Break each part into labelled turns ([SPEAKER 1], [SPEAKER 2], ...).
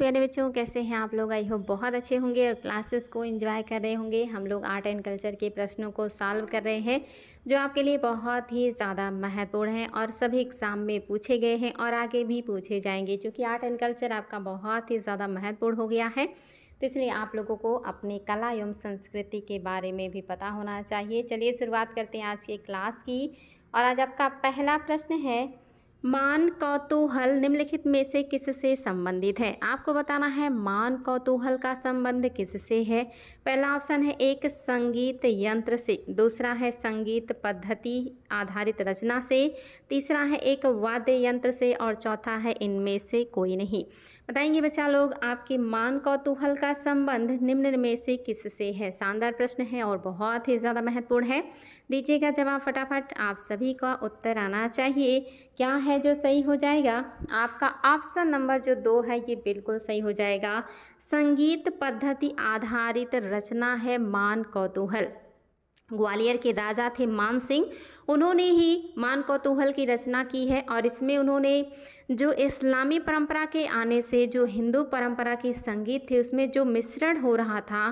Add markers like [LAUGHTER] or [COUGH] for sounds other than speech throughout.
[SPEAKER 1] प्यारे बच्चों कैसे हैं आप लोग आई होप बहुत अच्छे होंगे और क्लासेस को एंजॉय कर रहे होंगे हम लोग आर्ट एंड कल्चर के प्रश्नों को सॉल्व कर रहे हैं जो आपके लिए बहुत ही ज़्यादा महत्वपूर्ण हैं और सभी एग्ज़ाम में पूछे गए हैं और आगे भी पूछे जाएंगे क्योंकि आर्ट एंड कल्चर आपका बहुत ही ज़्यादा महत्वपूर्ण हो गया है तो इसलिए आप लोगों को अपने कला एवं संस्कृति के बारे में भी पता होना चाहिए चलिए शुरुआत करते हैं आज की क्लास की और आज आपका पहला प्रश्न है मान कौतूहल निम्नलिखित में से किससे संबंधित है आपको बताना है मान कौतूहल का संबंध किससे है पहला ऑप्शन है एक संगीत यंत्र से दूसरा है संगीत पद्धति आधारित रचना से तीसरा है एक वाद्य यंत्र से और चौथा है इनमें से कोई नहीं बताएंगे बच्चा लोग आपके मान कौतूहल का संबंध निम्न में से किससे है शानदार प्रश्न है और बहुत ही ज़्यादा महत्वपूर्ण है दीजिएगा जवाब फटाफट आप सभी का उत्तर आना चाहिए क्या है जो सही हो जाएगा आपका ऑप्शन नंबर जो दो है ये बिल्कुल सही हो जाएगा संगीत पद्धति आधारित रचना है मान कौतूहल ग्वालियर के राजा थे मान सिंह उन्होंने ही मान कौतूहल की रचना की है और इसमें उन्होंने जो इस्लामी परंपरा के आने से जो हिंदू परंपरा के संगीत थे उसमें जो मिश्रण हो रहा था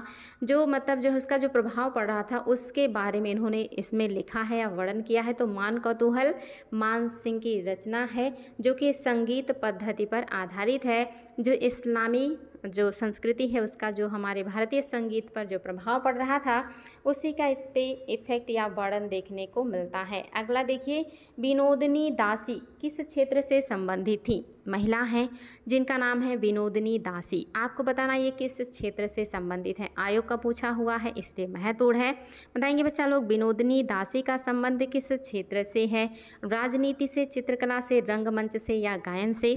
[SPEAKER 1] जो मतलब जो उसका जो प्रभाव पड़ रहा था उसके बारे में इन्होंने इसमें लिखा है या वर्णन किया है तो मान कौतूहल मान सिंह की रचना है जो कि संगीत पद्धति पर आधारित है जो इस्लामी जो संस्कृति है उसका जो हमारे भारतीय संगीत पर जो प्रभाव पड़ रहा था उसी का इस पर इफ़ेक्ट या वर्णन देखने को मिलता होता है अगला देखिए विनोदनी दासी किस क्षेत्र से संबंधित थी महिला हैं जिनका नाम है विनोदनी दासी आपको बताना ये किस क्षेत्र से संबंधित है आयोग का पूछा हुआ है इसलिए महत्वपूर्ण है बताएंगे बच्चा लोग विनोदनी दासी का संबंध किस क्षेत्र से है राजनीति से चित्रकला से रंगमंच से या गायन से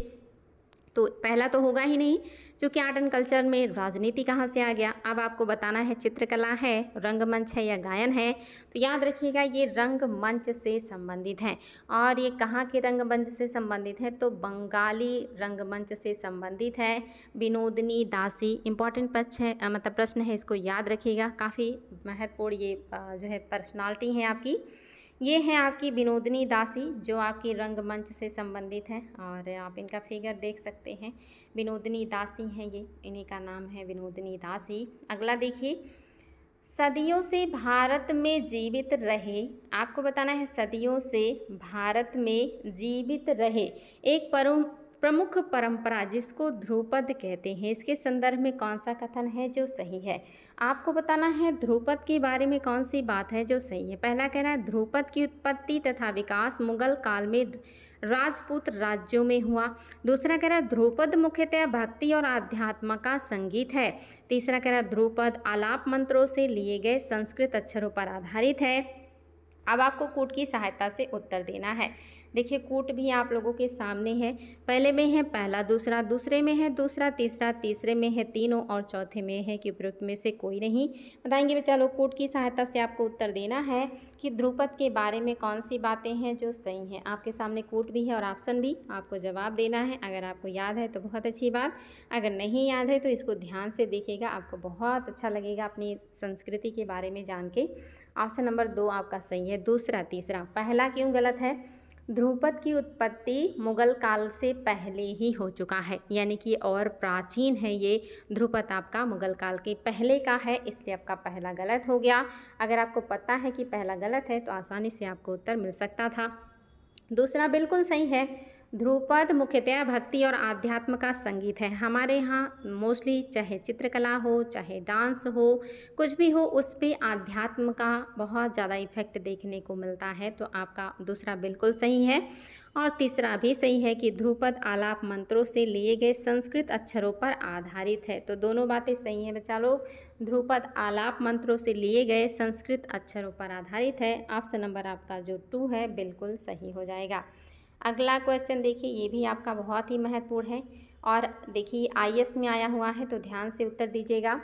[SPEAKER 1] तो पहला तो होगा ही नहीं क्योंकि आर्ट एंड कल्चर में राजनीति कहाँ से आ गया अब आपको बताना है चित्रकला है रंगमंच है या गायन है तो याद रखिएगा ये रंगमंच से संबंधित है और ये कहाँ के रंगमंच से संबंधित है तो बंगाली रंगमंच से संबंधित है विनोदनी दासी इम्पॉर्टेंट पक्ष है मतलब प्रश्न है इसको याद रखिएगा काफ़ी महत्वपूर्ण ये जो है पर्सनालिटी है आपकी ये हैं आपकी विनोदनी दासी जो आपकी रंगमंच से संबंधित हैं और आप इनका फिगर देख सकते हैं विनोदनी दासी हैं ये इन्हीं का नाम है विनोदनी दासी अगला देखिए सदियों से भारत में जीवित रहे आपको बताना है सदियों से भारत में जीवित रहे एक परम प्रमुख परंपरा जिसको ध्रुपद कहते हैं इसके संदर्भ में कौन सा कथन है जो सही है आपको बताना है ध्रुपद के बारे में कौन सी बात है जो सही है पहला कह रहा है ध्रुपद की उत्पत्ति तथा विकास मुगल काल में राजपूत राज्यों में हुआ दूसरा कह रहा है ध्रुपद मुख्यतः भक्ति और आध्यात्म का संगीत है तीसरा कह रहा है ध्रुपद आलाप मंत्रों से लिए गए संस्कृत अक्षरों पर आधारित है अब आपको कूट की सहायता से उत्तर देना है देखिए कोट भी आप लोगों के सामने है पहले में है पहला दूसरा दूसरे में है दूसरा तीसरा तीसरे में है तीनों और चौथे में है कि उपरोक्त में से कोई नहीं बताएंगे बेचा लोग कोट की सहायता से आपको उत्तर देना है कि ध्रुपद के बारे में कौन सी बातें हैं जो सही हैं आपके सामने कोट भी है और ऑप्शन भी आपको जवाब देना है अगर आपको याद है तो बहुत अच्छी बात अगर नहीं याद है तो इसको ध्यान से देखेगा आपको बहुत अच्छा लगेगा अपनी संस्कृति के बारे में जान के ऑप्शन नंबर दो आपका सही है दूसरा तीसरा पहला क्यों गलत है ध्रुपद की उत्पत्ति मुगल काल से पहले ही हो चुका है यानी कि और प्राचीन है ये ध्रुपद आपका मुगल काल के पहले का है इसलिए आपका पहला गलत हो गया अगर आपको पता है कि पहला गलत है तो आसानी से आपको उत्तर मिल सकता था दूसरा बिल्कुल सही है ध्रुपद मुख्यतया भक्ति और आध्यात्म का संगीत है हमारे यहाँ मोस्टली चाहे चित्रकला हो चाहे डांस हो कुछ भी हो उस पर आध्यात्म का बहुत ज़्यादा इफेक्ट देखने को मिलता है तो आपका दूसरा बिल्कुल सही है और तीसरा भी सही है कि ध्रुपद आलाप मंत्रों से लिए गए संस्कृत अक्षरों पर आधारित है तो दोनों बातें सही हैं बच्चा लोग ध्रुपद आलाप मंत्रों से लिए गए संस्कृत अक्षरों पर आधारित है ऑप्शन नंबर आपका जो टू है बिल्कुल सही हो जाएगा अगला क्वेश्चन देखिए ये भी आपका बहुत ही महत्वपूर्ण है और देखिए आईएएस में आया हुआ है तो ध्यान से उत्तर दीजिएगा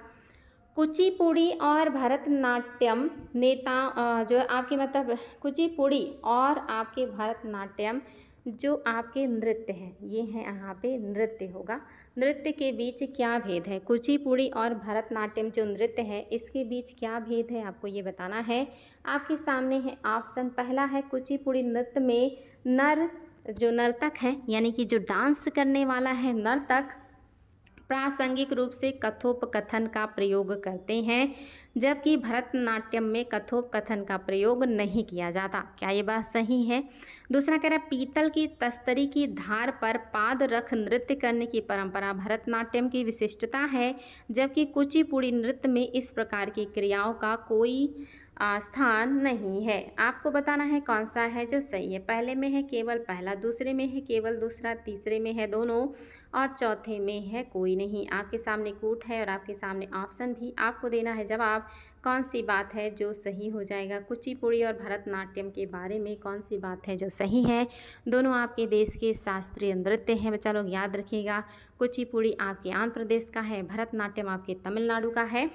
[SPEAKER 1] कुचिपुड़ी और भरतनाट्यम नेता जो आपके मतलब कुचिपुड़ी और आपके भरतनाट्यम जो आपके नृत्य हैं ये है यहाँ पे नृत्य होगा नृत्य के बीच क्या भेद है कुचिपुड़ी और भरतनाट्यम जो नृत्य है इसके बीच क्या भेद है आपको ये बताना है आपके सामने है ऑप्शन पहला है कुचिपुड़ी नृत्य में नर जो नर्तक है यानी कि जो डांस करने वाला है नर्तक प्रासंगिक रूप से कथोपकथन का प्रयोग करते हैं जबकि भरतनाट्यम में कथोपकथन का प्रयोग नहीं किया जाता क्या ये बात सही है दूसरा कह रहा है पीतल की तस्तरी की धार पर पाद रख नृत्य करने की परंपरा भरतनाट्यम की विशिष्टता है जबकि कुचिपुड़ी नृत्य में इस प्रकार की क्रियाओं का कोई स्थान नहीं है आपको बताना है कौन सा है जो सही है पहले में है केवल पहला दूसरे में है केवल दूसरा तीसरे में है दोनों और चौथे में है कोई नहीं आपके सामने कूट है और आपके सामने ऑप्शन भी आपको देना है जवाब कौन सी बात है जो सही हो जाएगा कुचिपुड़ी और भरतनाट्यम के बारे में कौन सी बात है जो सही है दोनों आपके देश के शास्त्रीय नृत्य हैं बच्चा लोग याद रखिएगा कुचिपुड़ी आपके आंध्र प्रदेश का है भरतनाट्यम आपके तमिलनाडु का है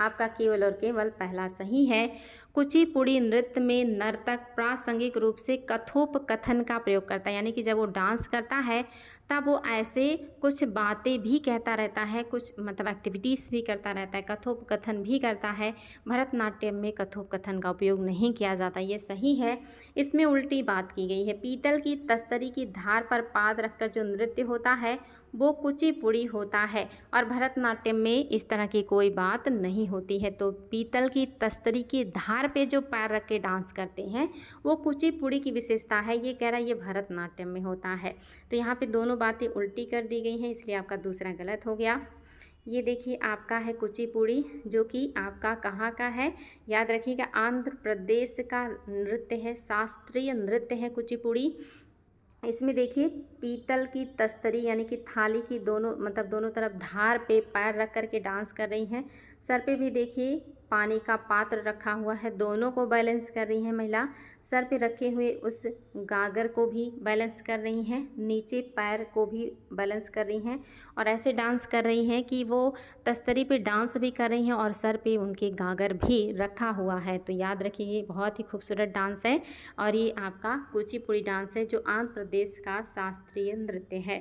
[SPEAKER 1] आपका केवल और केवल पहला सही है कुचिपुड़ी नृत्य में नर्तक प्रासंगिक रूप से कथोपकथन का प्रयोग करता है यानी कि जब वो डांस करता है तब वो ऐसे कुछ बातें भी कहता रहता है कुछ मतलब एक्टिविटीज़ भी करता रहता है कथोपकथन भी करता है भरतनाट्यम में कथोपकथन का उपयोग नहीं किया जाता ये सही है इसमें उल्टी बात की गई है पीतल की तस्तरी की धार पर पाद रखकर जो नृत्य होता है वो कुचिपुड़ी होता है और भरतनाट्यम में इस तरह की कोई बात नहीं होती है तो पीतल की तस्तरी की धार पे जो पैर रख के डांस करते हैं वो कुचिपुड़ी की विशेषता है ये कह रहा है ये भरतनाट्यम में होता है तो यहाँ पे दोनों बातें उल्टी कर दी गई हैं इसलिए आपका दूसरा गलत हो गया ये देखिए आपका है कुचिपुड़ी जो कि आपका कहाँ का है याद रखिएगा आंध्र प्रदेश का नृत्य है शास्त्रीय नृत्य है कुचिपुड़ी इसमें देखिए पीतल की तस्तरी यानी कि थाली की दोनों मतलब दोनों तरफ धार पे पैर रख कर के डांस कर रही हैं सर पे भी देखिए पानी का पात्र रखा हुआ है दोनों को बैलेंस कर रही है महिला सर पे रखे हुए उस गागर को भी बैलेंस कर रही हैं नीचे पैर को भी बैलेंस कर रही हैं और ऐसे डांस कर रही हैं कि वो तस्तरी पे डांस भी कर रही हैं और सर पे उनके गागर भी रखा हुआ है तो याद रखिए ये बहुत ही खूबसूरत डांस है और ये आपका कुचिपुड़ी डांस है जो आंध्र प्रदेश का शास्त्रीय नृत्य है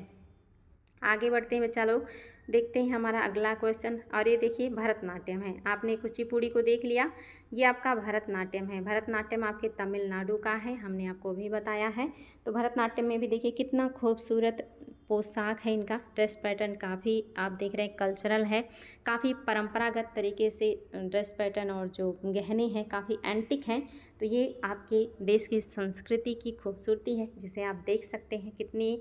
[SPEAKER 1] आगे बढ़ते हैं बच्चा लोग देखते हैं हमारा अगला क्वेश्चन और ये देखिए भरतनाट्यम है आपने कुचिपुड़ी को देख लिया ये आपका भरतनाट्यम है भरतनाट्यम आपके तमिलनाडु का है हमने आपको भी बताया है तो भरतनाट्यम में भी देखिए कितना खूबसूरत पोशाक है इनका ड्रेस पैटर्न काफ़ी आप देख रहे हैं कल्चरल है काफ़ी परंपरागत तरीके से ड्रेस पैटर्न और जो गहने हैं काफ़ी एंटिक हैं तो ये आपके देश की संस्कृति की खूबसूरती है जिसे आप देख सकते हैं कितनी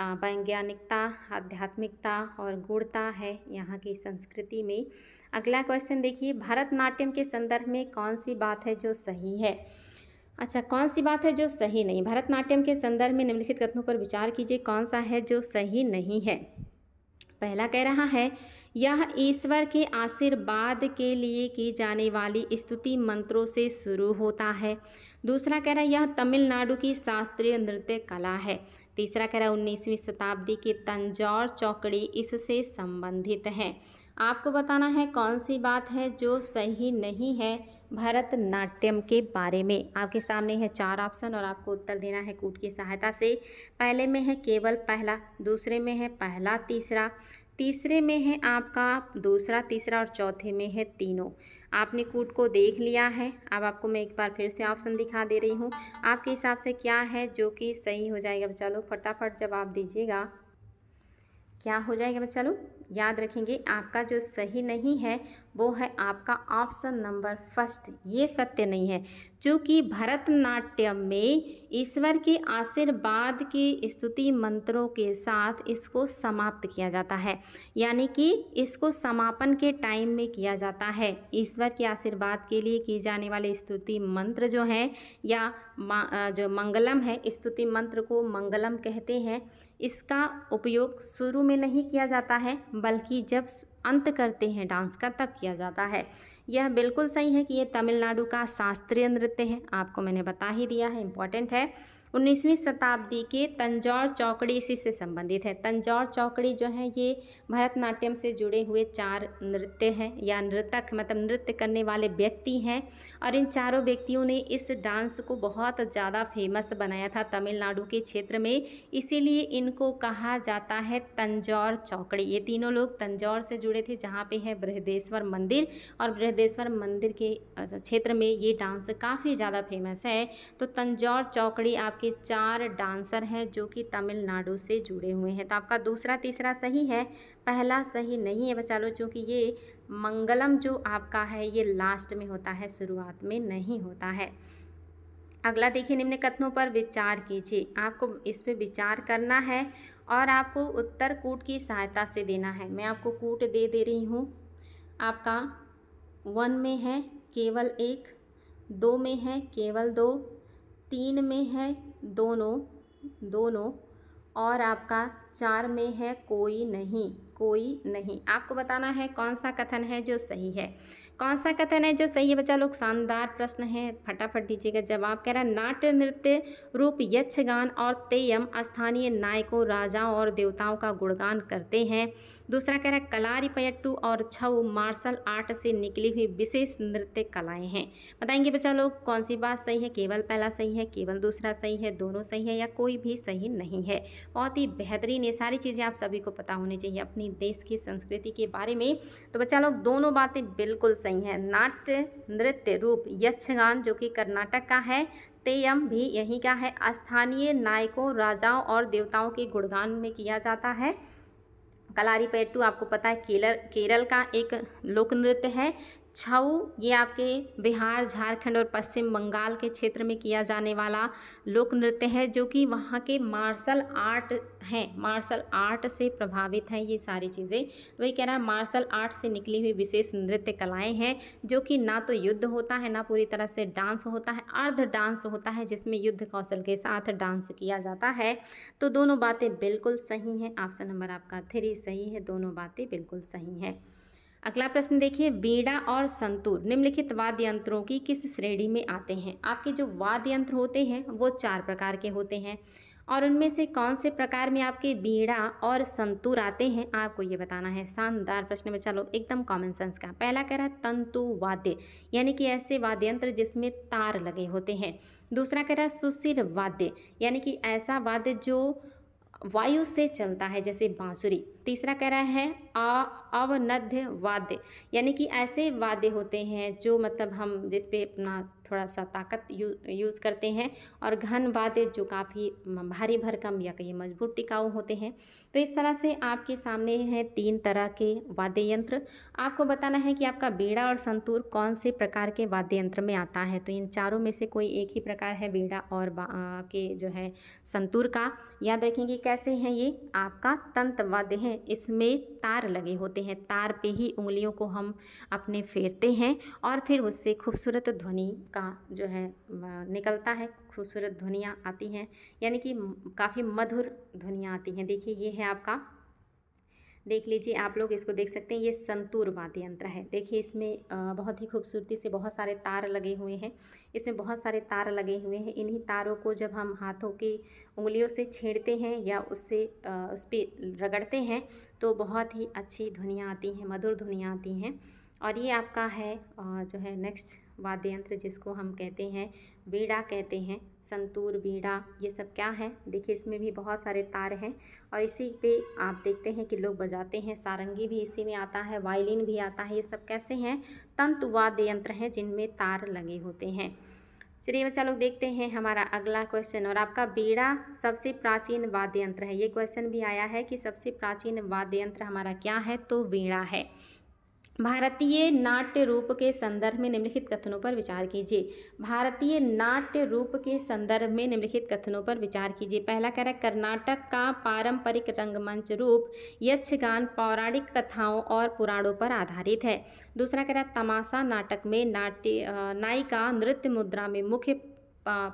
[SPEAKER 1] वैज्ञानिकता आध्यात्मिकता और गुणता है यहाँ की संस्कृति में अगला क्वेश्चन देखिए भरतनाट्यम के संदर्भ में कौन सी बात है जो सही है अच्छा कौन सी बात है जो सही नहीं भरतनाट्यम के संदर्भ में निम्नलिखित कथनों पर विचार कीजिए कौन सा है जो सही नहीं है पहला कह रहा है यह ईश्वर के आशीर्वाद के लिए की जाने वाली स्तुति मंत्रों से शुरू होता है दूसरा कह रहा है यह तमिलनाडु की शास्त्रीय नृत्य कला है तीसरा कह रहा है उन्नीसवीं शताब्दी की तंजौर चौकड़ी इससे संबंधित है आपको बताना है कौन सी बात है जो सही नहीं है भरतनाट्यम के बारे में आपके सामने है चार ऑप्शन और आपको उत्तर देना है कूट की सहायता से पहले में है केवल पहला दूसरे में है पहला तीसरा तीसरे में है आपका दूसरा तीसरा और चौथे में है तीनों आपने कूट को देख लिया है अब आपको मैं एक बार फिर से ऑप्शन दिखा दे रही हूँ आपके हिसाब से क्या है जो कि सही हो जाएगा बच्चा लोग फटाफट जवाब दीजिएगा क्या हो जाएगा बच्चा लोग याद रखेंगे आपका जो सही नहीं है वो है आपका ऑप्शन नंबर फर्स्ट ये सत्य नहीं है क्योंकि भरतनाट्यम में ईश्वर के आशीर्वाद के स्तुति मंत्रों के साथ इसको समाप्त किया जाता है यानी कि इसको समापन के टाइम में किया जाता है ईश्वर के आशीर्वाद के लिए की जाने वाले स्तुति मंत्र जो हैं या जो मंगलम है स्तुति मंत्र को मंगलम कहते हैं इसका उपयोग शुरू में नहीं किया जाता है बल्कि जब अंत करते हैं डांस का तब किया जाता है यह बिल्कुल सही है कि यह तमिलनाडु का शास्त्रीय नृत्य है आपको मैंने बता ही दिया है इम्पॉर्टेंट है उन्नीसवीं शताब्दी के तंजौर चौकड़ी इसी से संबंधित है तंजौर चौकड़ी जो है ये भरतनाट्यम से जुड़े हुए चार नृत्य हैं या नृतक मतलब नृत्य करने वाले व्यक्ति हैं और इन चारों व्यक्तियों ने इस डांस को बहुत ज़्यादा फेमस बनाया था तमिलनाडु के क्षेत्र में इसीलिए इनको कहा जाता है तंजौर चौकड़ी ये तीनों लोग तंजौर से जुड़े थे जहाँ पे है बृहदेश्वर मंदिर और बृहदेश्वर मंदिर के क्षेत्र में ये डांस काफ़ी ज़्यादा फेमस है तो तंजौर चौकड़ी आप आपके चार डांसर हैं जो कि तमिलनाडु से जुड़े हुए हैं तो आपका दूसरा तीसरा सही है पहला सही नहीं है बचा लो चूँकि ये मंगलम जो आपका है ये लास्ट में होता है शुरुआत में नहीं होता है अगला देखिए निम्न कथनों पर विचार कीजिए आपको इस पर विचार करना है और आपको उत्तर कूट की सहायता से देना है मैं आपको कूट दे दे रही हूँ आपका वन में है केवल एक दो में है केवल दो तीन में है दोनों दोनों और आपका चार में है कोई नहीं कोई नहीं आपको बताना है कौन सा कथन है जो सही है कौन सा कथन है जो सही है बच्चा लोग शानदार प्रश्न है फटाफट दीजिएगा जवाब कह रहा है नाट्य नृत्य रूप यक्षगान और तेयम स्थानीय नायकों राजाओं और देवताओं का गुणगान करते हैं दूसरा कह रहा है पयट्टू और छऊ मार्शल आर्ट से निकली हुई विशेष नृत्य कलाएं हैं बताएंगे बच्चा लोग कौन सी बात सही है केवल पहला सही है केवल दूसरा सही है दोनों सही है या कोई भी सही नहीं है बहुत ही बेहतरीन ये सारी चीज़ें आप सभी को पता होनी चाहिए अपनी देश की संस्कृति के बारे में तो बच्चा लोग दोनों बातें बिल्कुल सही हैं नाट्य नृत्य रूप यक्षगान जो कि कर्नाटक का है तेयम भी यहीं का है स्थानीय नायकों राजाओं और देवताओं के गुणगान में किया जाता है कलारी पेट्टू आपको पता है केरल केरल का एक लोक नृत्य है छऊ ये आपके बिहार झारखंड और पश्चिम बंगाल के क्षेत्र में किया जाने वाला लोक नृत्य है जो कि वहाँ के मार्शल आर्ट हैं मार्शल आर्ट से प्रभावित हैं ये सारी चीज़ें वही कह रहा है मार्शल आर्ट से निकली हुई विशेष नृत्य कलाएं हैं जो कि ना तो युद्ध होता है ना पूरी तरह से डांस होता है अर्ध डांस होता है जिसमें युद्ध कौशल के साथ डांस किया जाता है तो दोनों बातें बिल्कुल सही हैं ऑप्शन नंबर आपका थ्री सही है दोनों बातें बिल्कुल सही हैं अगला प्रश्न देखिए वीणा और संतूर निम्नलिखित वाद्य यंत्रों की किस श्रेणी में आते हैं आपके जो वाद्य यंत्र होते हैं वो चार प्रकार के होते हैं और उनमें से कौन से प्रकार में आपके बीड़ा और संतूर आते हैं आपको ये बताना है शानदार प्रश्न में चलो एकदम कॉमन सेंस का पहला कह रहा है तंतु वाद्य यानी कि ऐसे वाद्य यंत्र जिसमें तार लगे होते हैं दूसरा कह रहा है सुशील वाद्य यानी कि ऐसा वाद्य जो वायु से चलता है जैसे बांसुरी तीसरा कह रहा है आ अवनध्य वाद्य यानी कि ऐसे वाद्य होते हैं जो मतलब हम जिस पे अपना थोड़ा सा ताकत यू, यूज़ करते हैं और घन वाद्य जो काफ़ी भारी भरकम या कहीं मजबूत टिकाऊ होते हैं तो इस तरह से आपके सामने हैं तीन तरह के वाद्य यंत्र आपको बताना है कि आपका बेड़ा और संतूर कौन से प्रकार के वाद्य यंत्र में आता है तो इन चारों में से कोई एक ही प्रकार है बेड़ा और के जो है संतूर का याद रखेंगे कैसे हैं ये आपका तंत्र वाद्य है इसमें तार लगे होते हैं तार पे ही उंगलियों को हम अपने फेरते हैं और फिर उससे खूबसूरत ध्वनि का जो है निकलता है खूबसूरत ध्वनियाँ आती हैं यानी कि काफ़ी मधुर ध्वनियाँ आती हैं देखिए ये है आपका देख लीजिए आप लोग इसको देख सकते हैं ये संतूर वाद्य यंत्र है देखिए इसमें बहुत ही खूबसूरती से बहुत सारे तार लगे हुए हैं इसमें बहुत सारे तार लगे हुए हैं इन्हीं तारों को जब हम हाथों की उंगलियों से छेड़ते हैं या उससे उस पर रगड़ते हैं तो बहुत ही अच्छी ध्वनियाँ आती हैं मधुर ध्वनियाँ आती हैं और ये आपका है जो है नेक्स्ट वाद्य यंत्र जिसको हम कहते हैं बीड़ा कहते हैं संतूर बीड़ा ये सब क्या है देखिए इसमें भी बहुत सारे तार हैं और इसी पे आप देखते हैं कि लोग बजाते हैं सारंगी भी इसी में आता है वायलिन भी आता है ये सब कैसे हैं तंतु वाद्य यंत्र हैं जिनमें तार लगे होते हैं चलिए बच्चा लोग देखते हैं हमारा अगला क्वेश्चन और आपका बीड़ा सबसे प्राचीन वाद्य यंत्र है ये क्वेश्चन भी आया है कि सबसे प्राचीन वाद्य यंत्र हमारा क्या है तो बीड़ा है भारतीय नाट्य रूप के संदर्भ में निम्नलिखित कथनों पर विचार कीजिए भारतीय नाट्य रूप के संदर्भ में निम्नलिखित कथनों पर विचार कीजिए पहला कह रहा है कर्नाटक का पारंपरिक रंगमंच रूप यक्षगान पौराणिक कथाओं और पुराणों पर आधारित है दूसरा कह रहा है तमाशा नाटक में नाट्य नायिका नृत्य मुद्रा में मुख्य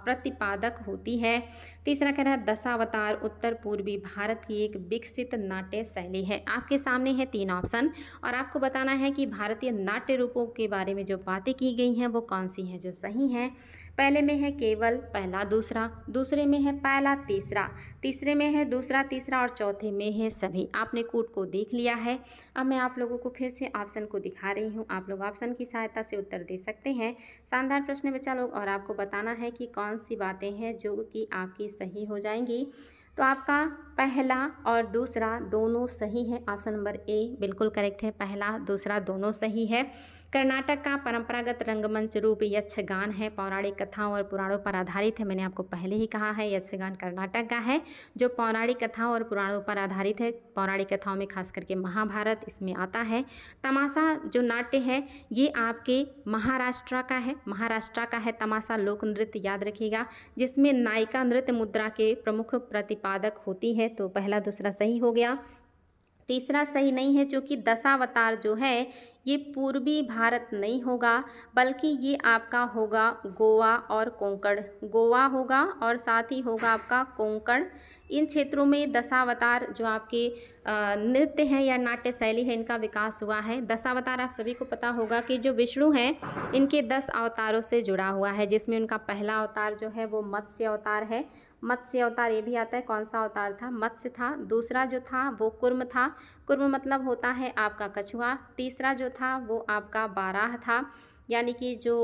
[SPEAKER 1] प्रतिपादक होती है तीसरा कह रहा है दशावतार उत्तर पूर्वी भारत की एक विकसित नाट्य शैली है आपके सामने है तीन ऑप्शन और आपको बताना है कि भारतीय नाट्य रूपों के बारे में जो बातें की गई हैं वो कौन सी हैं जो सही हैं पहले में है केवल पहला दूसरा दूसरे में है पहला तीसरा तीसरे में है दूसरा तीसरा और चौथे में है सभी आपने कूट को देख लिया है अब मैं आप लोगों को फिर से ऑप्शन को दिखा रही हूँ आप लोग ऑप्शन की सहायता से उत्तर दे सकते हैं शानदार प्रश्न बच्चा लोग और आपको बताना है कि कौन सी बातें हैं जो कि आपकी सही हो जाएंगी तो आपका पहला और दूसरा दोनों सही है ऑप्शन नंबर ए बिल्कुल करेक्ट है पहला दूसरा दोनों सही है कर्नाटक का परंपरागत रंगमंच रूप यक्षगान है पौराणिक कथाओं और पुराणों पर आधारित है मैंने आपको पहले ही कहा है यक्षगान कर्नाटक का है जो पौराणिक कथाओं और पुराणों पर आधारित है पौराणिक कथाओं में खास करके महाभारत इसमें आता है तमाशा जो नाट्य है ये आपके महाराष्ट्र का है महाराष्ट्र का है तमाशा लोक नृत्य याद रखिएगा जिसमें नायिका नृत्य मुद्रा के प्रमुख प्रतिपादक होती है तो पहला दूसरा सही हो गया तीसरा सही नहीं है क्योंकि दशावतार जो है ये पूर्वी भारत नहीं होगा बल्कि ये आपका होगा गोवा और कोंकण गोवा होगा और साथ ही होगा आपका कोंकण इन क्षेत्रों में दशावतार जो आपके नृत्य हैं या नाट्य शैली है इनका विकास हुआ है दशावतार आप सभी को पता होगा कि जो विष्णु हैं इनके दस अवतारों से जुड़ा हुआ है जिसमें उनका पहला अवतार जो है वो मत्स्य अवतार है मत्स्य अवतार ये भी आता है कौन सा अवतार था मत्स्य था दूसरा जो था वो कुर्म था कुर्म मतलब होता है आपका कछुआ तीसरा जो था वो आपका बाराह था यानी कि जो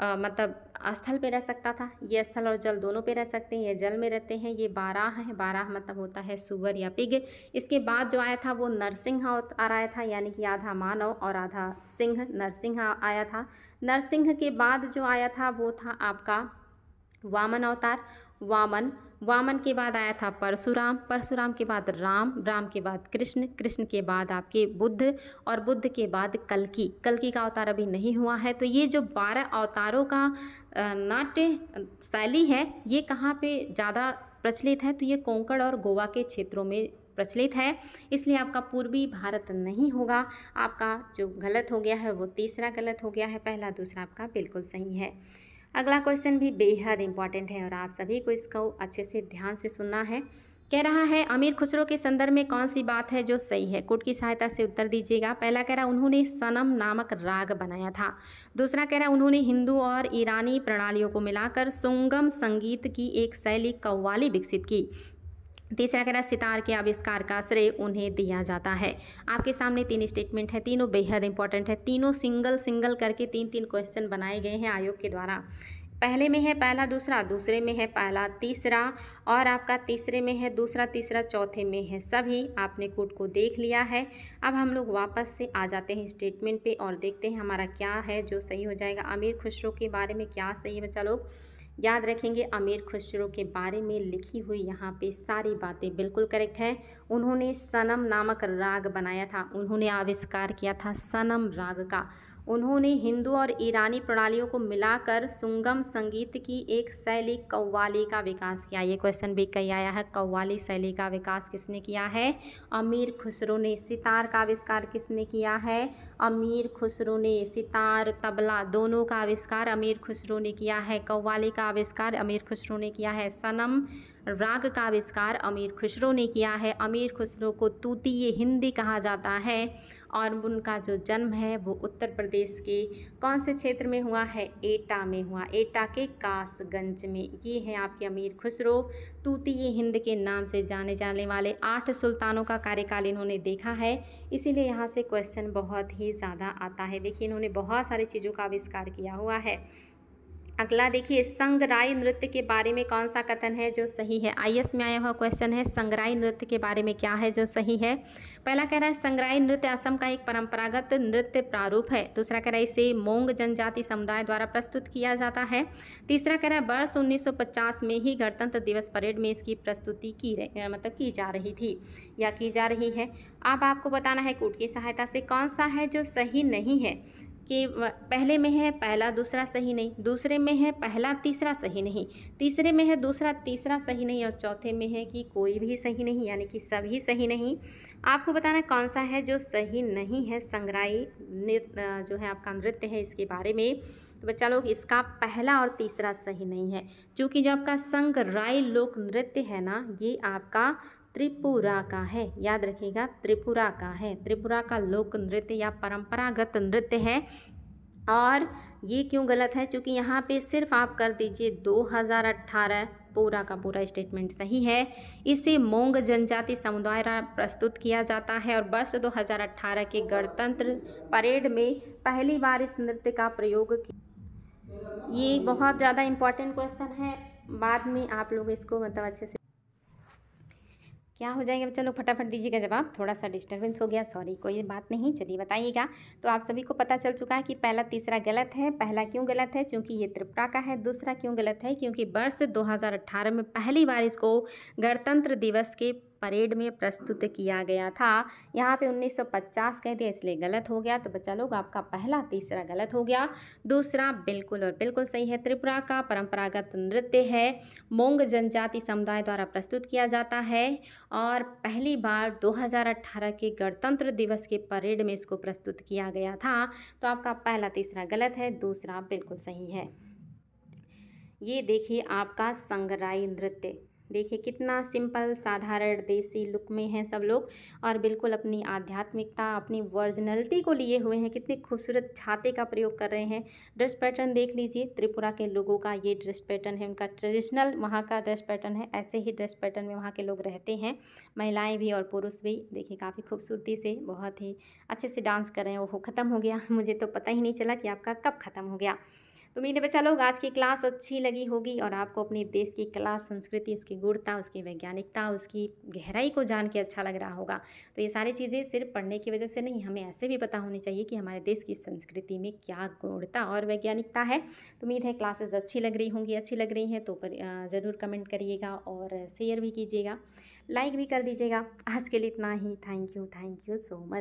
[SPEAKER 1] आ, मतलब स्थल पे रह सकता था ये स्थल और जल दोनों पे रह सकते हैं ये जल में रहते हैं ये बाराह है बाराह मतलब होता है सुअर या पिग इसके बाद जो आया था वो नरसिंह अवतार आया था यानी कि आधा मानव और आधा सिंह नरसिंह आया था नरसिंह के बाद जो आया था वो था आपका वामन अवतार वामन वामन के बाद आया था परशुराम परशुराम के बाद राम राम के बाद कृष्ण कृष्ण के बाद आपके बुद्ध और बुद्ध के बाद कलकी कलकी का अवतार अभी नहीं हुआ है तो ये जो बारह अवतारों का नाट्य शैली है ये कहाँ पे ज़्यादा प्रचलित है तो ये कोंकण और गोवा के क्षेत्रों में प्रचलित है इसलिए आपका पूर्वी भारत नहीं होगा आपका जो गलत हो गया है वो तीसरा गलत हो गया है पहला दूसरा आपका बिल्कुल सही है अगला क्वेश्चन भी बेहद इंपॉर्टेंट है और आप सभी को इसको अच्छे से ध्यान से सुनना है कह रहा है अमीर खुसरो के संदर्भ में कौन सी बात है जो सही है कुट की सहायता से उत्तर दीजिएगा पहला कह रहा उन्होंने सनम नामक राग बनाया था दूसरा कह रहा उन्होंने हिंदू और ईरानी प्रणालियों को मिलाकर सुंगम संगीत की एक शैली कव्वाली विकसित की तीसरा कह रहा है सितार के आविष्कार का श्रेय उन्हें दिया जाता है आपके सामने तीन स्टेटमेंट है तीनों बेहद इंपॉर्टेंट है तीनों सिंगल सिंगल करके तीन तीन क्वेश्चन बनाए गए हैं आयोग के द्वारा पहले में है पहला दूसरा दूसरे में है पहला तीसरा और आपका तीसरे में है दूसरा तीसरा चौथे में है सभी आपने कोड को देख लिया है अब हम लोग वापस से आ जाते हैं स्टेटमेंट पे और देखते हैं हमारा क्या है जो सही हो जाएगा अमीर खुसरो के बारे में क्या सही है बच्चा लोग याद रखेंगे अमीर खुसरो के बारे में लिखी हुई यहाँ पे सारी बातें बिल्कुल करेक्ट है उन्होंने सनम नामक राग बनाया था उन्होंने आविष्कार किया था सनम राग का उन्होंने हिंदू और ईरानी प्रणालियों को मिलाकर सुंगम संगीत की एक शैली कव्वाली का विकास किया ये क्वेश्चन भी कई आया है कव्वाली शैली का विकास किसने किया है अमीर खुसरो ने सितार का आविष्कार किसने किया है अमीर खुसरो ने सितार तबला दोनों का आविष्कार अमीर खुसरो ने किया है कव्वाली का आविष्कार अमीर खुसरो ने किया है सनम राग का आविष्कार अमीर खुसरो ने किया है अमीर खुसरो को तूती ये हिंदी कहा जाता है और उनका जो जन्म है वो उत्तर प्रदेश के कौन से क्षेत्र में हुआ है एटा में हुआ एटा के कासगंज में ये है आपके अमीर खुसरो तूती ये हिंद के नाम से जाने जाने वाले आठ सुल्तानों का कार्यकाल इन्होंने देखा है इसीलिए यहाँ से क्वेश्चन बहुत ही ज़्यादा आता है देखिए इन्होंने बहुत सारी चीज़ों का आविष्कार किया हुआ है अगला देखिए संगराई नृत्य के बारे में कौन सा कथन है जो सही है आईएस में आया हुआ क्वेश्चन है संगराई नृत्य के बारे में क्या है जो सही है पहला कह रहा है संगराई नृत्य असम का एक परंपरागत नृत्य प्रारूप है दूसरा कह रहा है इसे मोंग जनजाति समुदाय द्वारा प्रस्तुत किया जाता है तीसरा कह रहा है वर्ष उन्नीस में ही गणतंत्र दिवस परेड में इसकी प्रस्तुति की मतलब की जा रही थी या की जा रही है अब आपको बताना है कूट की सहायता से कौन सा है जो सही नहीं है कि पहले में है पहला दूसरा सही नहीं दूसरे में है पहला तीसरा सही नहीं तीसरे में है दूसरा तीसरा सही नहीं और चौथे में है कि कोई भी सही नहीं यानी कि सभी सही नहीं आपको बताना कौन सा है जो सही नहीं है संग्राई जो है आपका नृत्य है इसके बारे में तो बच्चा लोग इसका पहला और तीसरा सही नहीं है क्योंकि जो आपका संग्राई लोक नृत्य है ना ये आपका त्रिपुरा का है याद रखिएगा त्रिपुरा का है त्रिपुरा का लोक नृत्य या परंपरागत नृत्य है और ये क्यों गलत है क्योंकि यहाँ पे सिर्फ आप कर दीजिए 2018 पूरा का पूरा स्टेटमेंट सही है इसे मोंग जनजाति समुदाय प्रस्तुत किया जाता है और वर्ष 2018 के गणतंत्र परेड में पहली बार इस नृत्य का प्रयोग किया ये बहुत ज़्यादा इम्पॉर्टेंट क्वेश्चन है बाद में आप लोग इसको मतलब अच्छे से क्या हो जाएगा बच्चा लोग फटाफट दीजिएगा जवाब थोड़ा सा डिस्टर्बेंस हो गया सॉरी कोई बात नहीं चलिए बताइएगा तो आप सभी को पता चल चुका है कि पहला तीसरा गलत है पहला क्यों गलत है क्योंकि ये त्रिपुरा का है दूसरा क्यों गलत है क्योंकि वर्ष 2018 में पहली बार इसको गणतंत्र दिवस के परेड में प्रस्तुत किया गया था यहाँ पे 1950 कहते हैं इसलिए गलत हो गया तो बच्चा लोग आपका पहला तीसरा गलत हो गया दूसरा बिल्कुल और बिल्कुल सही है त्रिपुरा का परंपरागत नृत्य है मोंग जनजाति समुदाय द्वारा प्रस्तुत किया जाता है और पहली बार 2018 के गणतंत्र दिवस के परेड में इसको प्रस्तुत किया गया था तो आपका पहला तीसरा गलत है दूसरा बिल्कुल सही है ये देखिए आपका संगराई नृत्य देखिए कितना सिंपल साधारण देसी लुक में हैं सब लोग और बिल्कुल अपनी आध्यात्मिकता अपनी वर्जनलिटी को लिए हुए हैं कितने खूबसूरत छाते का प्रयोग कर रहे हैं ड्रेस पैटर्न देख लीजिए त्रिपुरा के लोगों का ये ड्रेस पैटर्न है उनका ट्रेडिशनल वहाँ का ड्रेस पैटर्न है ऐसे ही ड्रेस पैटर्न में वहाँ के लोग रहते हैं महिलाएँ भी और पुरुष भी देखिए काफ़ी खूबसूरती से बहुत ही अच्छे से डांस कर रहे हैं वो ख़त्म हो गया [LAUGHS] मुझे तो पता ही नहीं चला कि आपका कब ख़त्म हो गया तो उम्मीद है लोग आज की क्लास अच्छी लगी होगी और आपको अपने देश की कला संस्कृति उसकी गुणता उसकी वैज्ञानिकता उसकी गहराई को जान के अच्छा लग रहा होगा तो ये सारी चीज़ें सिर्फ पढ़ने की वजह से नहीं हमें ऐसे भी पता होनी चाहिए कि हमारे देश की संस्कृति में क्या गुणता और वैज्ञानिकता है तो उम्मीद है क्लासेज अच्छी लग रही होंगी अच्छी लग रही हैं तो ज़रूर कमेंट करिएगा और शेयर भी कीजिएगा लाइक भी कर दीजिएगा आज के लिए इतना ही thank you thank you so much